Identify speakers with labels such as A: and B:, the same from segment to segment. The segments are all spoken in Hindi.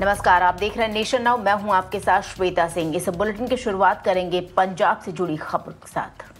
A: नमस्कार आप देख रहे हैं नेशन नाउ मैं हूं आपके साथ श्वेता सिंह इस बुलेटिन की शुरुआत करेंगे पंजाब से जुड़ी खबर के साथ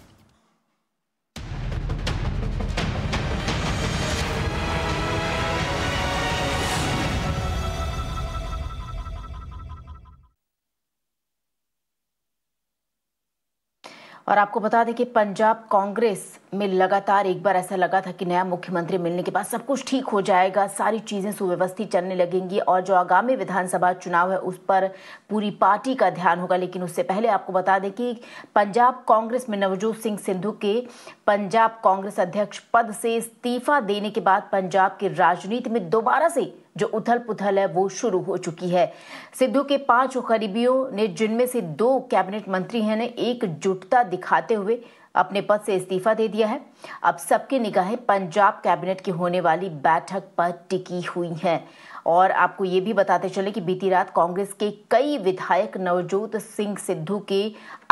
A: और आपको बता दें कि पंजाब कांग्रेस में लगातार एक बार ऐसा लगा था कि नया मुख्यमंत्री मिलने के बाद सब कुछ ठीक हो जाएगा सारी चीज़ें सुव्यवस्थित चलने लगेंगी और जो आगामी विधानसभा चुनाव है उस पर पूरी पार्टी का ध्यान होगा लेकिन उससे पहले आपको बता दें कि पंजाब कांग्रेस में नवजोत सिंह सिद्धू के पंजाब कांग्रेस अध्यक्ष पद से इस्तीफा देने के बाद पंजाब की राजनीति में दोबारा से जो उथल पुथल है वो शुरू हो चुकी है सिद्धू के पांच करीबियों ने जिनमें से दो कैबिनेट मंत्री हैं ने एकजुटता दिखाते हुए अपने पद से इस्तीफा दे दिया है अब सबकी निगाहें पंजाब कैबिनेट की होने वाली बैठक पर टिकी हुई हैं और आपको ये भी बताते चले कि बीती रात कांग्रेस के कई विधायक नवजोत सिंह सिद्धू के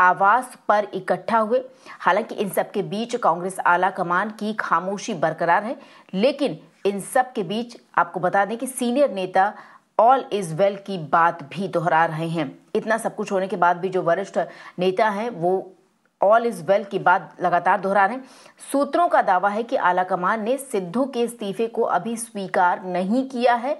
A: आवास पर इकट्ठा हुए हालांकि इन सबके बीच कांग्रेस आला कमान की खामोशी बरकरार है लेकिन इन सब के बीच आपको बता दें कि सीनियर नेता ऑल इज वेल की बात भी दोहरा रहे हैं इतना सब कुछ होने के बाद भी जो वरिष्ठ नेता हैं वो ऑल इज वेल की बात लगातार दोहरा रहे हैं सूत्रों का दावा है कि आला कमान ने सिद्धू के इस्तीफे को अभी स्वीकार नहीं किया है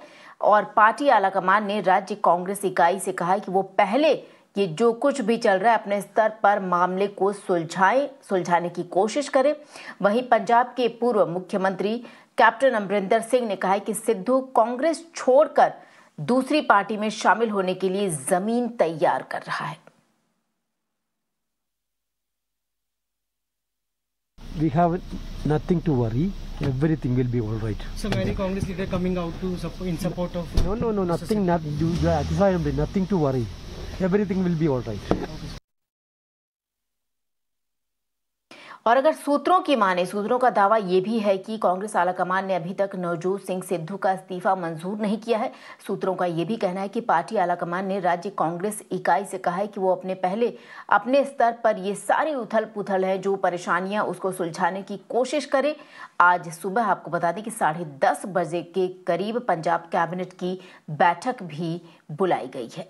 A: और पार्टी आला कमान ने राज्य कांग्रेस इकाई से कहा है कि वो पहले ये जो कुछ भी चल रहा है अपने स्तर पर मामले को सुलझाएं सुलझाने की कोशिश करें वहीं पंजाब के पूर्व मुख्यमंत्री कैप्टन अमरिंदर सिंह ने कहा है कि सिद्धू कांग्रेस छोड़कर दूसरी पार्टी में शामिल होने के लिए जमीन तैयार कर रहा है We have nothing to worry. Everything will be all right. So many Congress leaders coming out to support, in support of. No, no, no, nothing. Not, you, is why nothing to worry. Everything will be all और अगर सूत्रों की माने सूत्रों का दावा यह भी है कि कांग्रेस आलाकमान ने अभी तक नवजोत सिंह सिद्धू का इस्तीफा मंजूर नहीं किया है सूत्रों का यह भी कहना है कि पार्टी आलाकमान ने राज्य कांग्रेस इकाई से कहा है कि वो अपने पहले अपने स्तर पर ये सारी उथल पुथल है जो परेशानियां उसको सुलझाने की कोशिश करे आज सुबह आपको बता दें कि साढ़े दस बजे के करीब पंजाब कैबिनेट की बैठक भी बुलाई गई है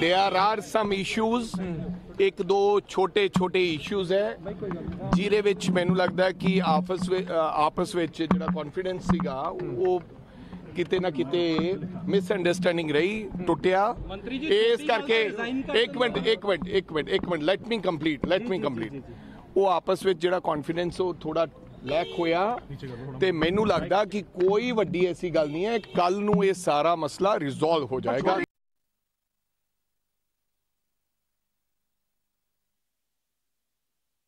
A: ਦੇਅਰ ਆਰ ਸਮ ਇਸ਼ੂਜ਼ ਇੱਕ ਦੋ ਛੋਟੇ ਛੋਟੇ ਇਸ਼ੂਜ਼ ਹੈ ਜਿਹਦੇ ਵਿੱਚ ਮੈਨੂੰ ਲੱਗਦਾ ਕਿ ਆਪਸ ਆਪਸ ਵਿੱਚ ਜਿਹੜਾ ਕੌਨਫੀਡੈਂਸ ਸੀਗਾ ਉਹ ਕਿਤੇ ਨਾ ਕਿਤੇ ਮਿਸ ਅੰਡਰਸਟੈਂਡਿੰਗ ਰਹੀ ਟੁੱਟਿਆ ਇਸ ਕਰਕੇ ਇੱਕ ਮਿੰਟ ਇੱਕ ਮਿੰਟ ਇੱਕ ਮਿੰਟ ਇੱਕ minute let me complete let me complete ਉਹ ਆਪਸ ਵਿੱਚ ਜਿਹੜਾ ਕੌਨਫੀਡੈਂਸ ਉਹ ਥੋੜਾ ਲੈਕ ਹੋਇਆ ਤੇ ਮੈਨੂੰ ਲੱਗਦਾ ਕਿ ਕੋਈ ਵੱਡੀ ਐਸੀ ਗੱਲ ਨਹੀਂ ਹੈ ਕੱਲ ਨੂੰ ਇਹ ਸਾਰਾ ਮਸਲਾ ਰਿਜ਼ੋਲਵ ਹੋ ਜਾਏਗਾ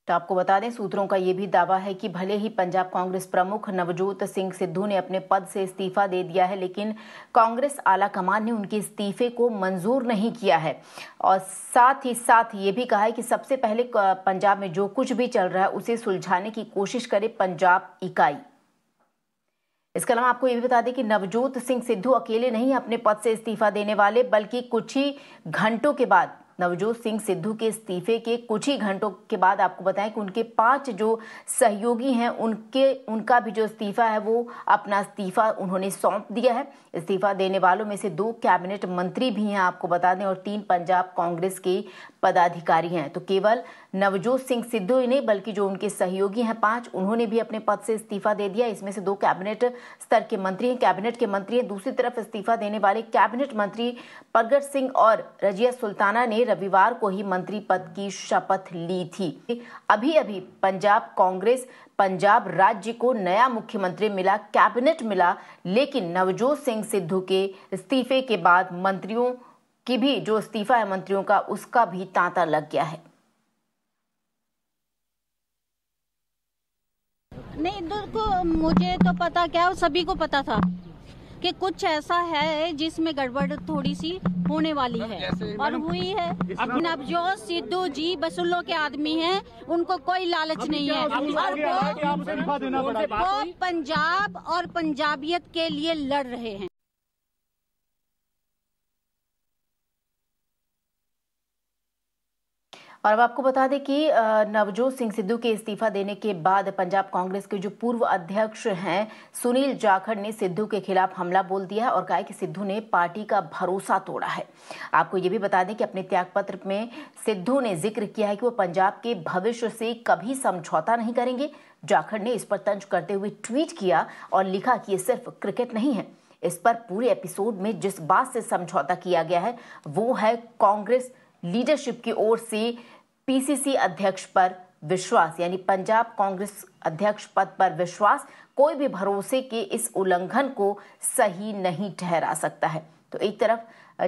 A: तो आपको बता दें सूत्रों का ये भी दावा है कि भले ही पंजाब कांग्रेस प्रमुख नवजोत सिंह सिद्धू ने अपने पद से इस्तीफा दे दिया है लेकिन कांग्रेस आला कमान ने उनके इस्तीफे को मंजूर नहीं किया है और साथ ही साथ ये भी कहा है कि सबसे पहले पंजाब में जो कुछ भी चल रहा है उसे सुलझाने की कोशिश करे पंजाब इकाई इसके अलावा आपको ये भी बता दें कि नवजोत सिंह सिद्धू अकेले नहीं अपने पद से इस्तीफा देने वाले बल्कि कुछ ही घंटों के बाद नवजोत सिंह सिद्धू के इस्तीफे के कुछ ही घंटों के बाद आपको बताएं कि उनके पांच जो सहयोगी हैं उनके उनका भी जो इस्तीफा है वो अपना इस्तीफा उन्होंने सौंप दिया है इस्तीफा देने वालों में से दो कैबिनेट मंत्री भी हैं आपको बता दें और तीन पंजाब कांग्रेस के पदाधिकारी हैं तो केवल नवजोत सिंह सिद्धू ही नहीं बल्कि जो उनके सहयोगी हैं पांच उन्होंने भी अपने पद से इस्तीफा दे दिया इसमें से दो कैबिनेट स्तर के मंत्री हैं कैबिनेट के मंत्री हैं दूसरी तरफ इस्तीफा देने वाले कैबिनेट मंत्री प्रगट सिंह और रजिया सुल्ताना ने रविवार को ही मंत्री पद की शपथ ली थी अभी अभी पंजाब कांग्रेस पंजाब राज्य को नया मुख्यमंत्री मिला कैबिनेट मिला लेकिन नवजोत सिंह सिद्धू के इस्तीफे के बाद मंत्रियों की भी जो इस्तीफा है मंत्रियों का उसका भी तांता लग गया है नहीं इधर को मुझे तो पता क्या सभी को पता था कि कुछ ऐसा है जिसमें गड़बड़ थोड़ी सी होने वाली है और हुई है नवजोत सिद्धू जी बसुल्लो के आदमी हैं उनको कोई लालच नहीं है और वो पंजाब और पंजाबियत के लिए लड़ रहे हैं और अब आपको बता दें कि नवजोत सिंह सिद्धू के इस्तीफा देने के बाद पंजाब कांग्रेस के जो पूर्व अध्यक्ष हैं सुनील जाखड़ ने सिद्धू के खिलाफ हमला बोल दिया है और कहा कि सिद्धू ने पार्टी का भरोसा तोड़ा है आपको ये भी बता दें कि अपने त्यागपत्र में सिद्धू ने जिक्र किया है कि वो पंजाब के भविष्य से कभी समझौता नहीं करेंगे जाखड़ ने इस पर तंज करते हुए ट्वीट किया और लिखा कि ये सिर्फ क्रिकेट नहीं है इस पर पूरे एपिसोड में जिस बात से समझौता किया गया है वो है कांग्रेस लीडरशिप की ओर से पीसीसी अध्यक्ष पर विश्वास यानी पंजाब कांग्रेस अध्यक्ष पद पर विश्वास कोई भी भरोसे के इस उल्लंघन को सही नहीं ठहरा सकता है तो एक तरफ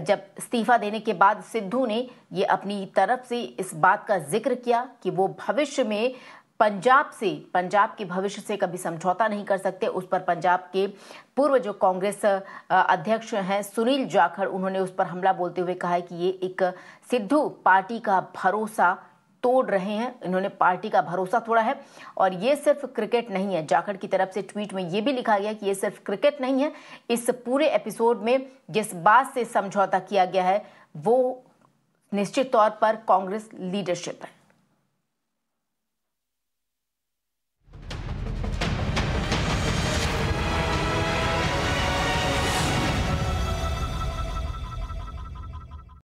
A: जब इस्तीफा देने के बाद सिद्धू ने ये अपनी तरफ से इस बात का जिक्र किया कि वो भविष्य में पंजाब से पंजाब के भविष्य से कभी समझौता नहीं कर सकते उस पर पंजाब के पूर्व जो कांग्रेस अध्यक्ष हैं सुनील जाखड़ उन्होंने उस पर हमला बोलते हुए कहा है कि ये एक सिद्धू पार्टी का भरोसा तोड़ रहे हैं इन्होंने पार्टी का भरोसा तोड़ा है और ये सिर्फ क्रिकेट नहीं है जाखड़ की तरफ से ट्वीट में ये भी लिखा गया कि ये सिर्फ क्रिकेट नहीं है इस पूरे एपिसोड में जिस बात से समझौता किया गया है वो निश्चित तौर पर कांग्रेस लीडरशिप है